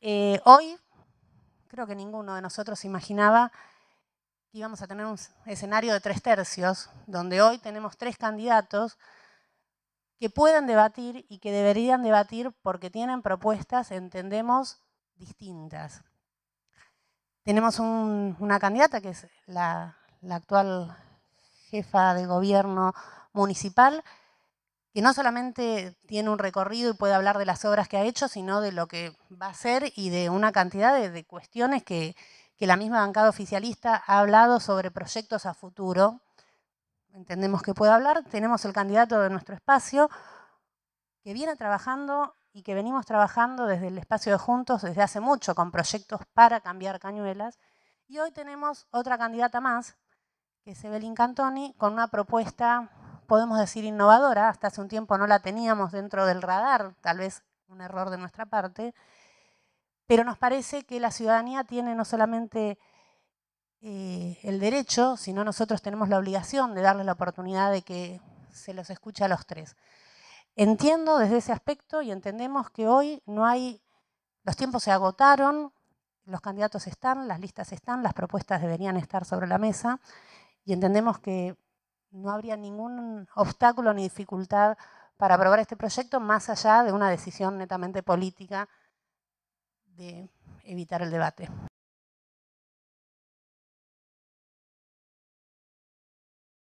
Eh, hoy creo que ninguno de nosotros imaginaba que íbamos a tener un escenario de tres tercios, donde hoy tenemos tres candidatos que pueden debatir y que deberían debatir porque tienen propuestas, entendemos, distintas. Tenemos una candidata que es la, la actual jefa de gobierno municipal, que no solamente tiene un recorrido y puede hablar de las obras que ha hecho, sino de lo que va a hacer y de una cantidad de, cuestiones que, que la misma bancada oficialista ha hablado sobre proyectos a futuro. Entendemos que puede hablar. Tenemos el candidato de nuestro espacio que viene trabajando y que venimos trabajando desde el espacio de Juntos desde hace mucho con proyectos para cambiar cañuelas. Y hoy tenemos otra candidata más, que es Evelyn Cantoni, con una propuesta podemos decir innovadora, hasta hace un tiempo no la teníamos dentro del radar, tal vez un error de nuestra parte, pero nos parece que la ciudadanía tiene no solamente eh, el derecho, sino nosotros tenemos la obligación de darle la oportunidad de que se los escuche a los tres. Entiendo desde ese aspecto y entendemos que hoy no hay, los tiempos se agotaron, los candidatos están, las listas están, las propuestas deberían estar sobre la mesa y entendemos que no habría ningún obstáculo ni dificultad para aprobar este proyecto más allá de una decisión netamente política de evitar el debate.